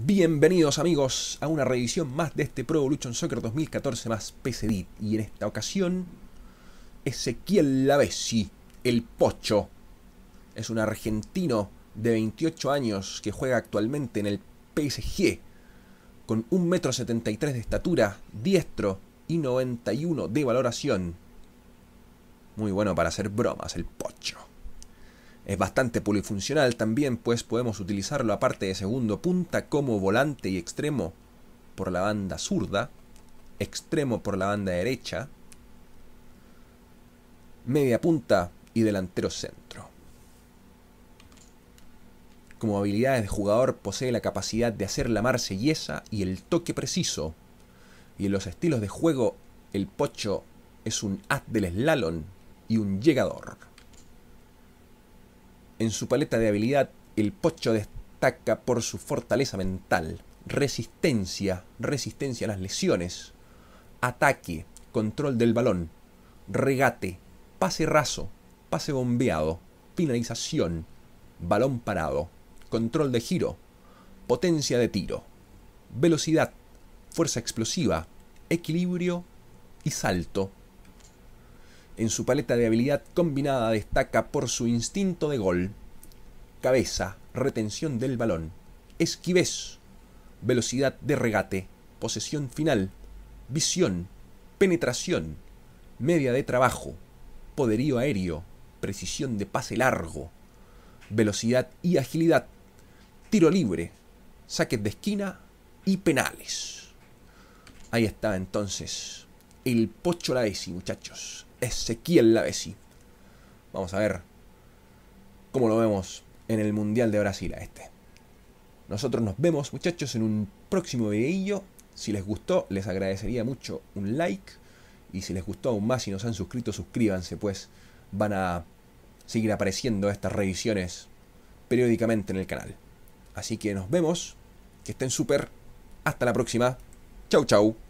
Bienvenidos amigos a una revisión más de este Pro Evolution Soccer 2014 más PCD y en esta ocasión Ezequiel Lavesi, el Pocho. Es un argentino de 28 años que juega actualmente en el PSG con 1,73 m de estatura, diestro y 91 de valoración. Muy bueno para hacer bromas el Pocho. Es bastante polifuncional también, pues podemos utilizarlo aparte de segundo punta como volante y extremo por la banda zurda, extremo por la banda derecha, media punta y delantero centro. Como habilidades de jugador posee la capacidad de hacer la marsellesa y el toque preciso. Y en los estilos de juego, el pocho es un haz del slalom y un llegador. En su paleta de habilidad, el Pocho destaca por su fortaleza mental, resistencia, resistencia a las lesiones, ataque, control del balón, regate, pase raso, pase bombeado, finalización, balón parado, control de giro, potencia de tiro, velocidad, fuerza explosiva, equilibrio y salto. En su paleta de habilidad combinada destaca por su instinto de gol, cabeza, retención del balón, esquivez, velocidad de regate, posesión final, visión, penetración, media de trabajo, poderío aéreo, precisión de pase largo, velocidad y agilidad, tiro libre, saques de esquina y penales. Ahí está entonces el Pocho Laesi, muchachos. Ezequiel Lavesi. Vamos a ver cómo lo vemos en el Mundial de Brasil a este. Nosotros nos vemos, muchachos, en un próximo videillo. Si les gustó, les agradecería mucho un like. Y si les gustó aún más y si no se han suscrito, suscríbanse, pues van a seguir apareciendo estas revisiones periódicamente en el canal. Así que nos vemos, que estén súper, hasta la próxima, chau chau.